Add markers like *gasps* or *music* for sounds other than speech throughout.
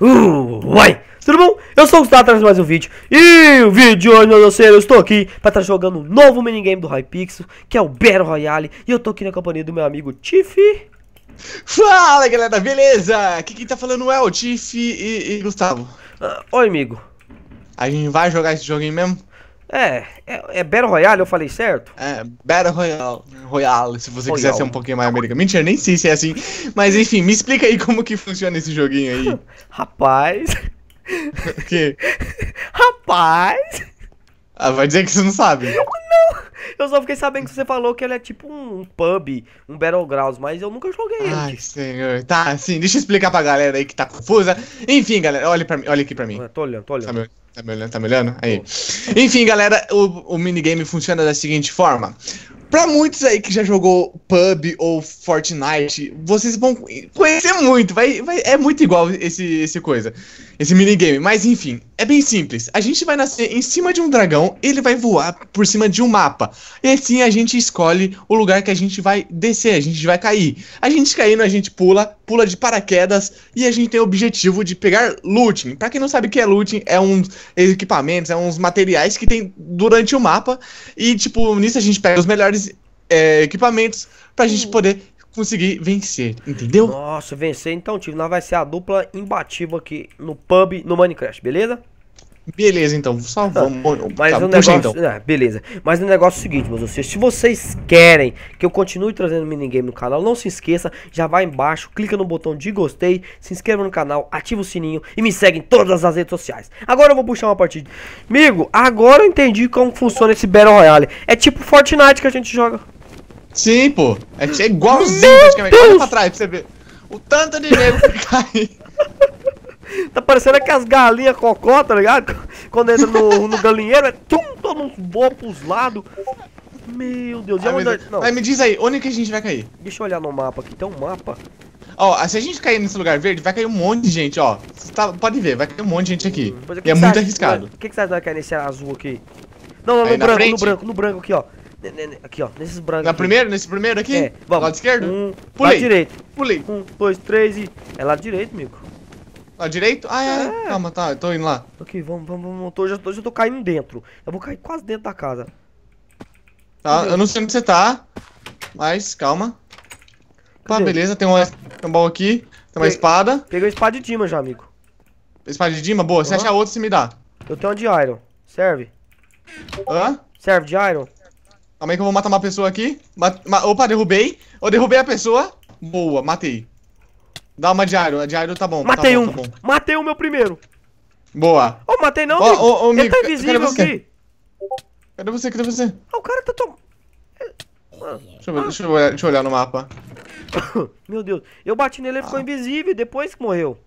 Uh, uai! Tudo bom? Eu sou o Gustavo, trazendo mais um vídeo. E o vídeo hoje, eu sei, eu estou aqui para estar jogando um novo minigame do Hypixel, que é o Battle Royale. E eu estou aqui na companhia do meu amigo Tiff. Fala, galera, beleza? Aqui quem tá falando é o Tiff e, e, Gustavo. Ah, oi, amigo. A gente vai jogar esse joguinho mesmo? É, é, é, Battle Royale, eu falei certo? É, Battle Royale, Royale se você Royale. quiser ser um pouquinho mais americano. Mentira, nem sei se é assim. Mas enfim, me explica aí como que funciona esse joguinho aí. *laughs* Rapaz. O *laughs* quê? Rapaz. Ah, vai dizer que você não sabe. Não, eu só fiquei sabendo que você falou que ele é tipo um pub, um Battlegrounds, mas eu nunca joguei ele. Ai, senhor. Tá, assim, deixa eu explicar pra galera aí que tá confusa. Enfim, galera, olha, pra, olha aqui pra mim. Eu tô olhando, tô olhando. Sabe? Tá me olhando? Tá me olhando? Aí. Enfim, galera, o, o minigame funciona da seguinte forma. Pra muitos aí que já jogou PUB ou Fortnite, vocês vão conhecer muito, vai, vai, é muito igual esse, esse coisa, esse minigame. Mas enfim, é bem simples. A gente vai nascer em cima de um dragão, ele vai voar por cima de um mapa. E assim a gente escolhe o lugar que a gente vai descer, a gente vai cair. A gente caindo, a gente pula, pula de paraquedas e a gente tem o objetivo de pegar looting. Para quem não sabe o que é looting, é uns equipamentos, é uns materiais que tem durante o mapa e tipo, nisso a gente pega os melhores é, equipamentos pra gente poder conseguir vencer, entendeu? Nossa, vencer então, tio Nós vai ser a dupla imbatível aqui no pub, no Minecraft, beleza? Beleza, então, só vamos. Ah, mas tá, o negócio. Então. É, beleza. Mas o negócio é o seguinte, meus vocês. Se vocês querem que eu continue trazendo minigame no canal, não se esqueça, já vai embaixo, clica no botão de gostei, se inscreva no canal, ativa o sininho e me segue em todas as redes sociais. Agora eu vou puxar uma partida. Amigo, agora eu entendi como funciona esse Battle Royale. É tipo Fortnite que a gente joga. Sim, pô. É, é igualzinho praticamente. Olha pra trás pra você ver. O tanto de nego que cai. Tá, *laughs* tá parecendo aquelas galinhas cocó, tá ligado? Quando entra no, no galinheiro, é tum, todo uns voa pros lados. Meu Deus, Ai, onde... É não. Ai, me diz aí, onde que a gente vai cair? Deixa eu olhar no mapa aqui, tem um mapa. Ó, se a gente cair nesse lugar verde, vai cair um monte de gente, ó. Tá, pode ver, vai cair um monte de gente aqui. Hum, que e que é que muito acha, arriscado. O que, que você acha que vai cair nesse azul aqui? Não, não, no aí branco, no branco, no branco aqui, ó. Aqui, ó. Nesses brancos. Na primeira? Nesse primeiro aqui? É. Vamos. Lado esquerdo? Um, Pulei. Lado direito. Pulei. Um, dois, três e... É lado direito, amigo. Lado direito? Ah, é. é. Calma, tá. Eu tô indo lá. Ok, vamos, vamos, vamos. Eu tô, já, tô, já tô caindo dentro. Eu vou cair quase dentro da casa. Tá, Entendeu? eu não sei onde você tá. Mas, calma. Cadê? Tá, beleza. Tem um tambor aqui. Tem uma Pe... espada. Peguei a espada de Dima já, amigo. Espada de Dima? Boa. Uhum. Se achar outra, você me dá. Eu tenho uma de Iron. Serve? Hã? Serve de Iron? Calma aí que eu vou matar uma pessoa aqui. Mat Opa, derrubei. Eu derrubei a pessoa. Boa, matei. Dá uma de Iron. A de Iron tá bom. Tá matei tá bom, um. Tá bom. Matei o meu primeiro. Boa. Ô, oh, matei não, oh, oh, amigo. Ele tá invisível aqui. Cadê você? Cadê você? Ah, o cara tá tão... Deixa eu, ah. deixa, olhar, deixa eu olhar no mapa. *coughs* Meu Deus. Eu bati nele, ele ficou ah. invisível depois que morreu.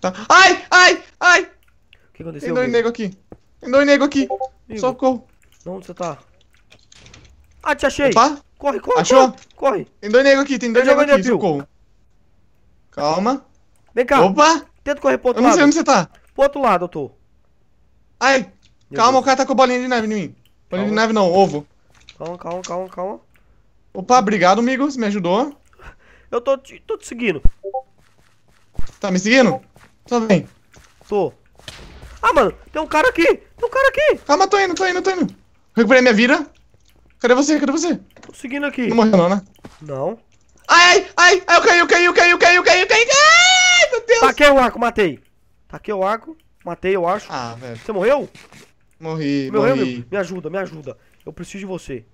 Tá. Ai, ai, ai. O que aconteceu? Tem dois nego aqui. Tem dois nego aqui. Amigo. Socorro. Onde você tá? Ah, te achei. Opa. Corre, corre, Achou? corre. corre. Tem dois negros aqui, tem dois tá negros aqui, Zucon. Calma. Vem cá. Opa. Tenta correr pro outro lado. Eu não lado. sei onde você tá. Pro outro lado eu tô. Ai, Meu calma, Deus. o cara tá com bolinha de neve em mim. Bolinha calma. de neve não, ovo. Calma, calma, calma, calma. Opa, obrigado, amigo, você me ajudou. *laughs* Eu tô te, tô te seguindo. Tá me seguindo? Tô bem. Tô. Ah, mano, tem um cara aqui, tem um cara aqui. Calma, tô indo, tô indo, tô indo. Recuperei minha vida. Cadê você? Cadê você? Tô seguindo aqui. Não morreu não, né? Não. Ai, ai, ai, eu caí, eu caí, eu caí, eu caí, eu caí, eu caí. Ai, meu Deus. Taquei o arco, matei. Taquei o arco, matei, eu acho. Ah, velho. Você morreu? Morri, morreu, morri. Meu? Me ajuda, me ajuda. Eu preciso de você.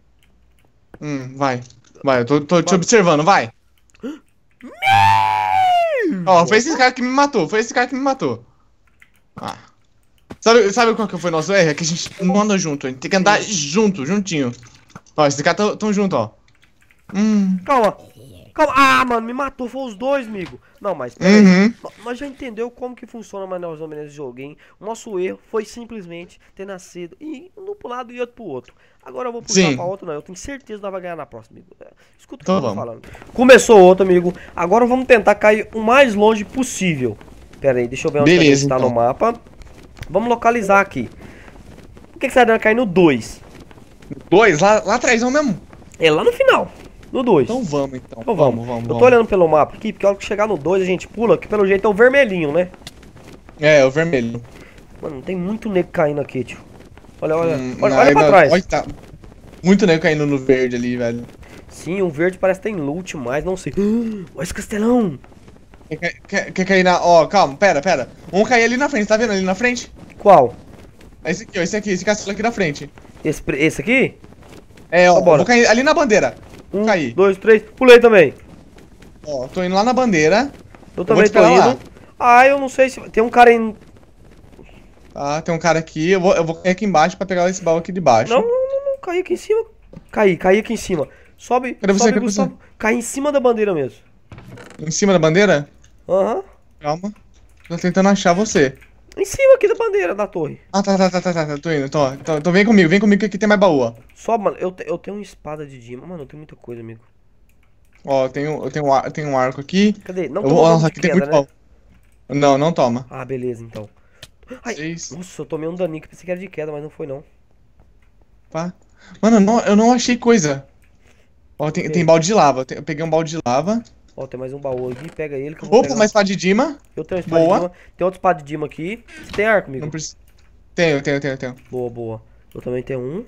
Hum, vai. Vai, eu tô, tô te observando, vai. Ó, oh, foi esse cara que me matou, foi esse cara que me matou. Ah. Sabe, sabe qual que foi o nosso erro? É que a gente não anda junto, a gente tem que andar junto, juntinho. Ó, esses caras tão junto, ó. Hum. Calma. Calma. Ah, mano, me matou. Foi os dois, amigo. Não, mas uhum. Nós já entendeu como que funciona mais ou menos de jogo, hein? O nosso erro foi simplesmente ter nascido e um pro lado e outro pro outro. Agora eu vou puxar Sim. pra outro, não. Eu tenho certeza que nós vamos ganhar na próxima, amigo. É, escuta o que então eu tô falando. Começou outro, amigo. Agora vamos tentar cair o mais longe possível. Pera aí, deixa eu ver onde Beleza, a gente tá então. no mapa. Vamos localizar aqui. Por que, que você tá dando cair no 2? Dois, lá, lá atrás mesmo. É lá no final. No 2. Então vamos, então. Então vamos, vamos. vamos eu tô vamos. olhando pelo mapa aqui, porque a hora que chegar no 2 a gente pula, que pelo jeito é o vermelhinho, né? É, é o vermelho. Mano, tem muito negro caindo aqui, tio. Olha, olha. Hum, olha, não, olha pra não, trás. Olha, tá. Muito negro caindo no verde ali, velho. Sim, o verde parece que tem loot, mas não sei. *gasps* olha esse castelão. Quer, cair na... Ó, oh, calma, pera, pera. Vamos cair ali na frente, tá vendo ali na frente? Qual? Esse aqui, ó, esse aqui, esse castelo aqui na frente. Esse, esse aqui? É, ó, tá Bora. vou cair ali na bandeira. Um, Caí. dois, três, pulei também. Ó, tô indo lá na bandeira. Eu, eu também tô indo. Lá. Ah, eu não sei se... Tem um cara em... Tá, tem um cara aqui. Eu vou, eu vou cair aqui embaixo pra pegar esse baú aqui de baixo. Não, não, não, não. Caí aqui em cima. Caí, caí aqui em cima. Sobe, Cadê sobe, Gustavo. Cai em cima da bandeira mesmo. Em cima da bandeira? Aham. Uhum. Calma. Tô tentando achar você. Em cima aqui da bandeira da torre. Ah, tá, tá, tá, tá, tá, tô indo, tô, tô, tô vem comigo, vem comigo que aqui tem mais baú, ó. Só, mano, eu, te, eu tenho uma espada de Dima, mano, eu tenho muita coisa, amigo. Ó, eu tenho, eu tenho, um, eu tenho um arco aqui. Cadê? Não eu, toma ó, aqui tem muito né? Não, não toma. Ah, beleza, então. Ai, Isso. nossa, eu tomei um daninho que pensei que era de queda, mas não foi, não. Pá. Mano, eu não, eu não achei coisa. Ó, tem, tem balde de lava, eu peguei um balde de lava. Ó, tem mais um baú aqui, pega ele. Que eu Opa, pegar. uma espada de Dima. Eu tenho uma espada boa. de Dima. Tem outra espada de Dima aqui. Você tem arco, amigo? Não precisa. Tenho, tenho, tenho, tenho. Boa, boa. Eu também tenho um.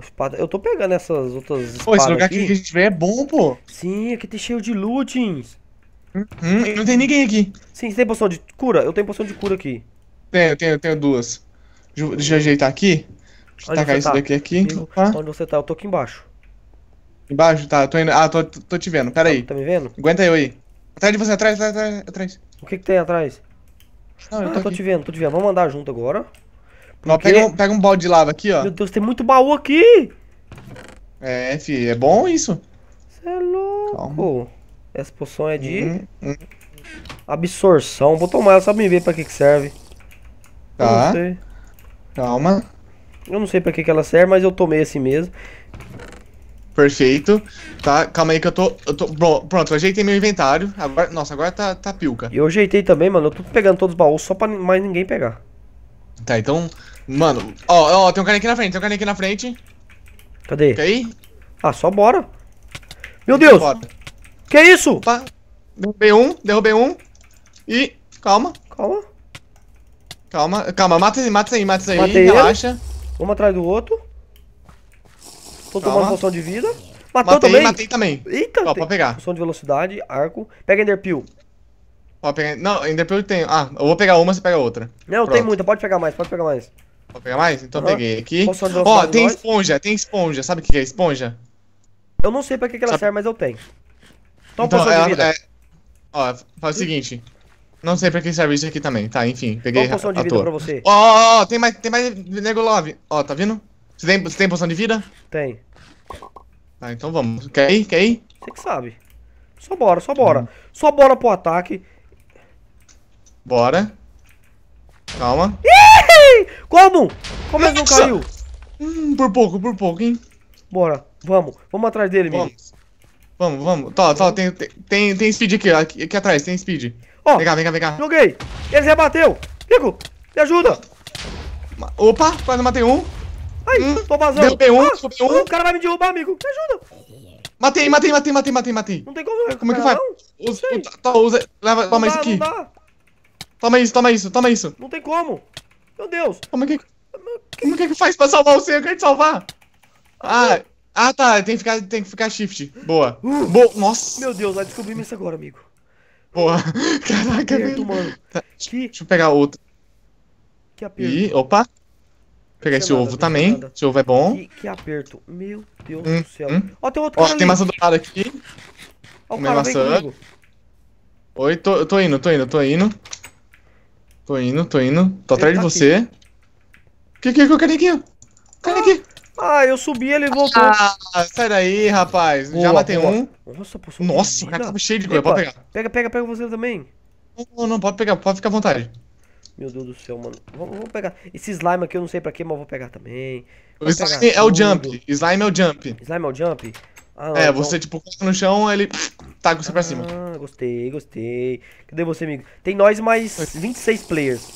Espada... Eu tô pegando essas outras espadas Pô, esse lugar aqui. que a gente vê é bom, pô. Sim, aqui tem cheio de lootings. Hum, não tem ninguém aqui. Sim, você tem poção de cura? Eu tenho poção de cura aqui. Tenho, tenho, tenho duas. Deixa eu ajeitar aqui. Deixa eu tacar tá? isso daqui aqui. Onde você tá? Eu tô aqui embaixo. Embaixo, tá, tô indo. Ah, tô, tô te vendo, pera aí. Tá, me vendo? Aguenta eu aí. Atrás de você, atrás, atrás, atrás. atrás. O que que tem atrás? Não, eu ah, tô, tô te vendo, tô te vendo. Vamos andar junto agora. Porque... Não, pega, um, pega um balde de lava aqui, ó. Meu Deus, tem muito baú aqui! É, fi, é bom isso. Você é louco. Calma. Essa poção é de... Hum, hum. Absorção. Vou tomar ela só pra me ver pra que que serve. Tá. Calma. Eu não sei pra que que ela serve, mas eu tomei assim mesmo. Perfeito. Tá, calma aí que eu tô. Eu tô pronto, eu ajeitei meu inventário. Agora, nossa, agora tá, tá pilca. E eu ajeitei também, mano. Eu tô pegando todos os baús só pra mais ninguém pegar. Tá, então. Mano, ó, ó, tem um cara aqui na frente, tem um cara aqui na frente. Cadê? Quer ir? Ah, só bora. Meu Deus! Bora. Que isso? Opa. Derrubei um, derrubei um. E. Calma. Calma. Calma, calma, mata ele, mata ele, mata ele, relaxa. Vamos atrás do outro. Tô tomando poção de vida. Matou matei, também? Matei também. Eita. Ó, pode pegar. Poção de velocidade, arco. Pega Enderpeel. Ó, pegar... Não, Enderpeel tem. Ah, eu vou pegar uma, você pega outra. Não, Pronto. tem muita. Pode pegar mais, pode pegar mais. Pode pegar mais? Então uhum. peguei aqui. Ó, tem esponja, tem esponja. Sabe o que é esponja? Eu não sei pra que, que ela Sabe... serve, mas eu tenho. Toma então, então, poção ela, de é, vida. É... Ó, faz o seguinte. Não sei pra que serve isso aqui também. Tá, enfim, peguei Toma poção de vida pra você. Ó, tem mais, tem mais Negolove. Ó, tá vindo? Você tem, você tem poção de vida? Tem. Ah, então vamos. Quer ir? Quer ir? Você que sabe. Só bora, só bora. Hum. Só bora pro ataque. Bora. Calma. Ih! Como? Como ele é não caiu? Hum, por pouco, por pouco, hein? Bora, vamos. Vamos atrás dele, vamos. Menino. Vamos, vamos. Tá, tá, tem, tem, tem speed aqui, aqui, aqui atrás, tem speed. Ó, vem cá, vem cá, vem cá. Joguei. Ele rebateu. Rico, me ajuda. Opa, quase matei um. Ai, hum, tô vazando. um, ah, um. O cara vai me derrubar, amigo. Me ajuda. Matei, matei, matei, matei, matei, matei. Não tem como. Como é que faz? Usa, usa, tá, tá, usa, leva, toma dá, isso aqui. Toma isso, toma isso, toma isso. Não tem como. Meu Deus. Como é que... Como é que faz pra salvar você? Eu quero te salvar. Ah, ah, ah tá. Tem que ficar, tem que ficar shift. Boa. Uh, Boa. Nossa. Meu Deus, vai descobrir isso agora, amigo. Boa. *laughs* Caraca, é aperto, mano. Tá, que... Deixa eu pegar outro. Que aperto. Ih, opa. Pegar esse ovo também. Esse ovo é bom. Que, que aperto. Meu Deus hum, do céu. Hum. Ó, tem outro Ó, tem ali. maçã dourada aqui. Ó, maçã. Oi, tô, tô indo, tô indo, tô indo. Tô indo, tô indo. Tô atrás tá de você. Aqui. Que que que o Cadê aqui? Ah, eu subi, ele voltou. Ah, sai daí, rapaz. Boa, já matei boa. um. Nossa, Nossa, o cara tá cheio de coisa. Pode pegar. Pega, pega, pega você também. Não, não, pode pegar, pode ficar à vontade. Meu Deus do céu, mano. Vamos, pegar. Esse slime aqui eu não sei pra que, mas eu vou pegar também. Vou slime pegar é tudo. o jump. Slime é o jump. Slime é o jump? Ah, é, então você tipo coloca no chão, ele taca você ah, pra cima. Ah, gostei, gostei. Cadê você, amigo? Tem nós mais 26 players.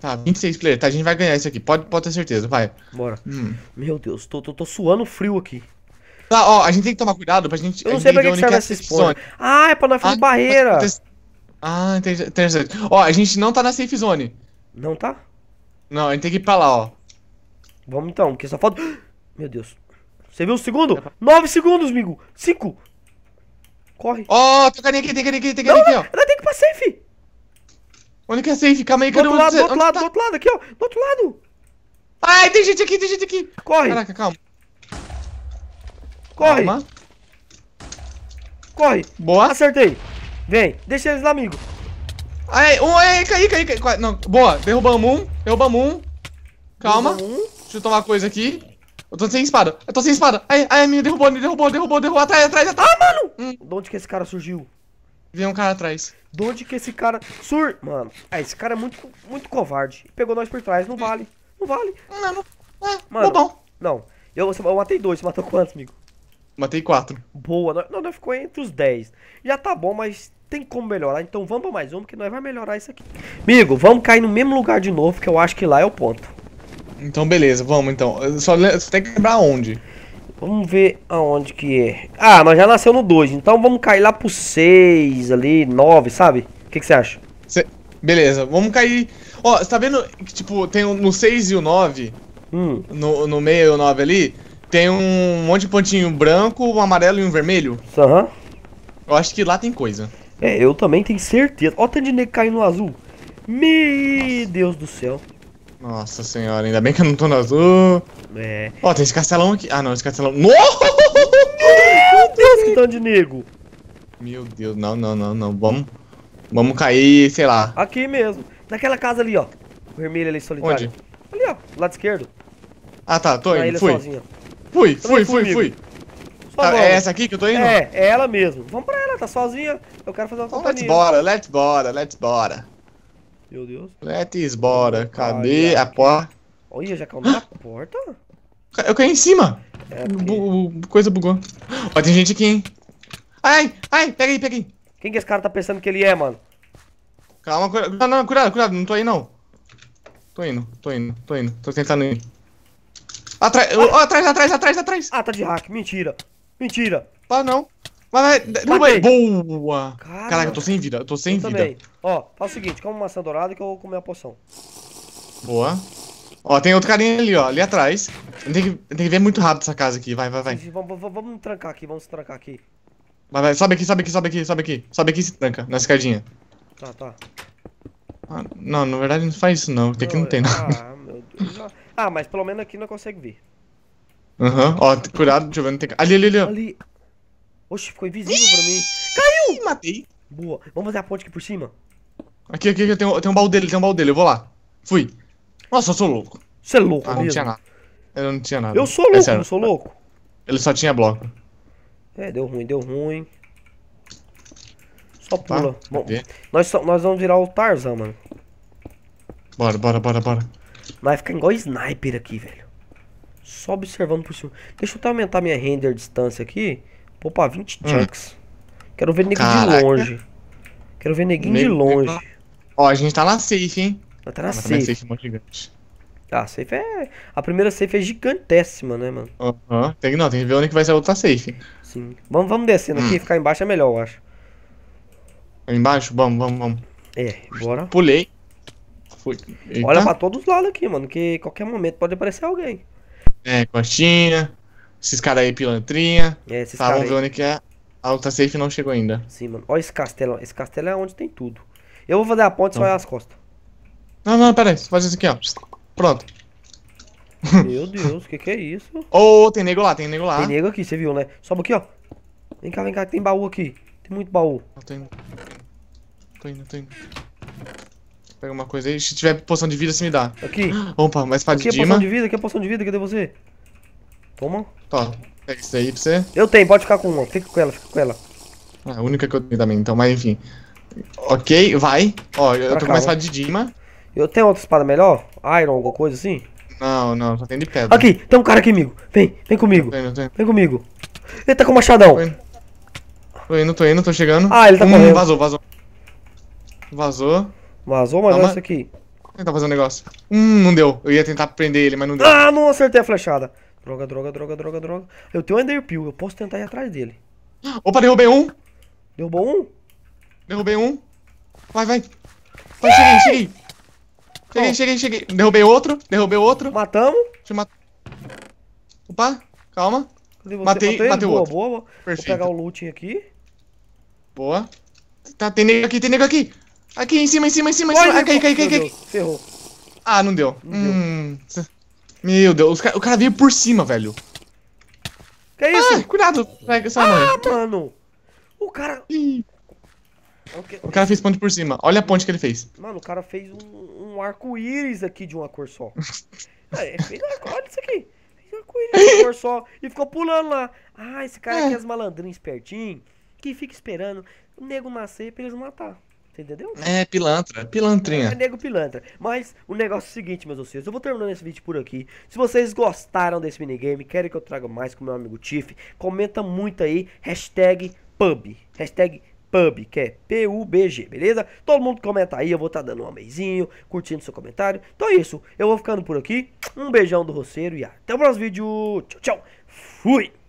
Tá, 26 players. Tá, a gente vai ganhar isso aqui. Pode, pode ter certeza, vai. Bora. Hum. Meu Deus, tô, tô, tô suando frio aqui. Tá, ó, a gente tem que tomar cuidado pra gente. Eu não sei pra que, que serve essa spawn. Ah, é pra nós fazer ah, barreira. Pode... Ah, entendi. interessante. Ó, a gente não tá na safe zone. Não tá? Não, a gente tem que ir pra lá, ó. Vamos então, porque só falta... *gasps* Meu Deus. Você viu o segundo? Nove segundos, amigo. Cinco. Corre. Ó, oh, tem carinha aqui, tem carinha aqui, tem carinha aqui, ó. Ela tem que ir pra safe. Onde que é safe? Calma aí, que do outro lado, do outro lado, tá. do outro lado, aqui, ó. Do outro lado. Ai, tem gente aqui, tem gente aqui. Corre. Caraca, calma. Corre. Calma. Corre. Boa. Acertei. Vem, deixa eles lá, amigo. Aí, um, aí, cai, cai, cai. Não, boa, derrubamos um, derrubamos um. Calma. Derrubamos. Deixa eu tomar coisa aqui. Eu tô sem espada, eu tô sem espada. Aí, aí, me derrubou, me derrubou, derrubou, derrubou. Atrás, atrás, atrás. Ah, mano! Hum. De onde que esse cara surgiu? Vem um cara atrás. De onde que esse cara... Sur... Mano, é, esse cara é muito, muito covarde. Pegou nós por trás, não hum. vale. Não vale. Não, não. É, mano, tá bobão. Não, eu, eu matei dois, você matou quantos, amigo? Matei quatro. Boa, não, não, ficou entre os 10. Já tá bom, mas tem como melhorar. Então vamos pra mais um, porque nós vamos melhorar isso aqui. Amigo, vamos cair no mesmo lugar de novo, que eu acho que lá é o ponto. Então beleza, vamos então. Só, só tem que lembrar onde. Vamos ver aonde que é. Ah, mas já nasceu no 2, então vamos cair lá pro 6 ali, 9, sabe? O que você acha? Cê... Beleza, vamos cair... Ó, você tá vendo que, tipo, tem no 6 e o 9? Hum. No, no meio e o 9 ali... Tem um monte de pontinho branco, um amarelo e um vermelho. Aham. Uhum. Eu acho que lá tem coisa. É, eu também tenho certeza. Ó, o tanto de nego caindo no azul. Meu Deus do céu. Nossa senhora, ainda bem que eu não tô no azul. É. Ó, tem esse castelão aqui. Ah, não, esse castelão. Nossa! Meu Deus, que tanto de nego. Meu Deus, não, não, não, não. Vamos. Vamos cair, sei lá. Aqui mesmo. Naquela casa ali, ó. Vermelho ali solitário. Onde? Ali, ó. Lado esquerdo. Ah, tá, tô Na indo. Fui. Sozinha. Tá fui, fui, fui, fui. Tá, tá é essa aqui que eu tô indo? É, é ela mesmo. Vamos pra ela, tá sozinha. Eu quero fazer uma então, companhia. Let's bora, let's bora, let's bora. Meu Deus. Let's bora. Cadê Caraca. a porta? Olha, já caiu na porta? Eu caí em cima. É, porque... coisa bugou. Ó, tem gente aqui, hein. Ai, ai, pega aí, pega aí. Quem que esse cara tá pensando que ele é, mano? Calma, cuidado. Não, não, cuidado, cuidado. Não tô aí, não. Tô indo, tô indo, tô indo. Tô tentando ir. Atra... Oh, atrás, atrás, atrás, atrás. Ah, tá de hack. Mentira. Mentira. Tá não. Mas, vai boa. Cara, Caraca, eu tô sem vida, eu tô sem eu vida. Também. Ó, faz o seguinte, come uma maçã dourada que eu vou comer a poção. Boa. Ó, tem outro carinha ali, ó, ali atrás. Tem que, tem que ver muito rápido essa casa aqui, vai, vai, vai. Vamos, vamos, vamos trancar aqui, vamos trancar aqui. Vai, vai, sobe aqui, sobe aqui, sobe aqui, sobe aqui. Sobe aqui e se tranca, na escadinha. Tá, tá. Ah, não, na verdade não faz isso não, porque não, aqui não tem nada. Ah, meu Deus. *laughs* Ah, mas pelo menos aqui não consegue ver. Aham, uhum. ó, cuidado, deixa eu ver, não tem... Ali, ali, ali, ó. Ali. Oxe, ficou invisível pra mim. Caiu! Matei. Boa. Vamos fazer a ponte aqui por cima? Aqui, aqui, aqui, tem um, tem um baú dele, tem um baú dele, eu vou lá. Fui. Nossa, eu sou louco. Você é louco ah, mesmo? não tinha nada. Eu não tinha nada. Eu sou é louco, é não sou louco? Ele só tinha bloco. É, deu ruim, deu ruim. Só tá, pula. Tá, Bom, nós, nós vamos virar o Tarzan, mano. Bora, bora, bora, bora. Vai ficar igual sniper aqui, velho. Só observando por cima. Deixa eu até aumentar minha render distância aqui. Pô, pra 20 hum. chunks. Quero ver neguinho Caraca. de longe. Quero ver neguinho de longe. Ó, a gente tá na safe, hein? Tá, tá na safe. Tá na safe gigante. Ah, a safe é. A primeira safe é gigantésima, né, mano? Aham. Uh -huh. Tem, não, tem que ver onde que vai ser a outra safe. Sim. Vamos, vamos descendo hum. aqui, ficar embaixo é melhor, eu acho. Embaixo? Vamos, vamos, vamos. É, bora. Pulei. Foi. Eita. Olha então- pra todos os lados aqui, mano, que qualquer momento pode aparecer alguém. É, Costinha, esses caras aí, pilantrinha. É, esses Estavam vendo que a alta safe não chegou ainda. Sim, mano. Olha esse castelo. Esse castelo é onde tem tudo. Eu vou fazer a ponte e só olhar então. é as costas. Não, não, pera aí. Faz isso aqui, ó. Pronto. Meu Deus, o que, que é isso? Ô, oh, tem nego lá, tem nego lá. Tem nego aqui, você viu, né? Sobe aqui, ó. Vem cá, vem cá, tem baú aqui. Tem muito baú. Não tô indo. Tô indo, tô indo. Pega uma coisa aí. Se tiver poção de vida, se me dá. Aqui. Opa, uma espada aqui é poção de vida, aqui é poção de vida, cadê você? Toma. Toma. Pega isso aí pra você. Eu tenho, pode ficar com uma. Fica com ela, fica com ela. É a única que eu tenho também, então, mas enfim. Ok, vai. Ó, eu tô cá, com uma espada de Dima. Eu tenho outra espada melhor? Iron, alguma coisa assim? Não, não, só tá tem de pedra. Aqui, tem um cara aqui amigo. Vem, vem comigo. Não tô Vem comigo. Ele tá com o machadão. Tô indo. tô indo, tô indo, tô chegando. Ah, ele tá hum, correndo. Vazou, vazou. Vazou mas mas olha isso aqui. Vou tentar fazer um negócio. Hum, não deu. Eu ia tentar prender ele, mas não deu. Ah, não acertei a flechada. Droga, droga, droga, droga, droga. Eu tenho um Enderpeel, eu posso tentar ir atrás dele. Opa, derrubei um. Derrubou um? Derrubei um. Vai, vai. Vai, cheguei, cheguei. Cheguei, oh. cheguei, cheguei. Derrubei outro, derrubei outro. Matamos. Deixa eu Opa, calma. Matei, matei, matei boa, outro. Boa, boa. Perfeito. Vou pegar o looting aqui. Boa. Tá, tem nego aqui, tem nego aqui. Aqui, em cima, em cima, em cima, em cima. Aqui, aqui, aqui, aqui. Ferrou. Ah, não deu. Não hum. Deu. Meu Deus, o cara veio por cima, velho. Que é isso? Ah, cuidado. ah, mano. O cara... É okay. O cara fez ponte por cima. Olha a ponte que ele fez. Mano, o cara fez um, um arco-íris aqui de uma cor só. *laughs* é, fez arco, olha isso aqui. Fez um arco-íris de uma cor só. E ficou pulando lá. Ah, esse cara é. aqui é as malandrinhas espertinho. Que fica esperando o nego nascer pra eles matar entendeu? É, pilantra, pilantrinha. É nego pilantra. Mas o negócio é o seguinte, meus vocês, eu vou terminando esse vídeo por aqui. Se vocês gostaram desse minigame, querem que eu traga mais com meu amigo Tiff, comenta muito aí, hashtag pub, hashtag pub, que é PUBG, beleza? Todo mundo comenta aí, eu vou estar tá dando um amezinho, curtindo seu comentário. Então é isso, eu vou ficando por aqui. Um beijão do roceiro e até o próximo vídeo. Tchau, tchau. Fui!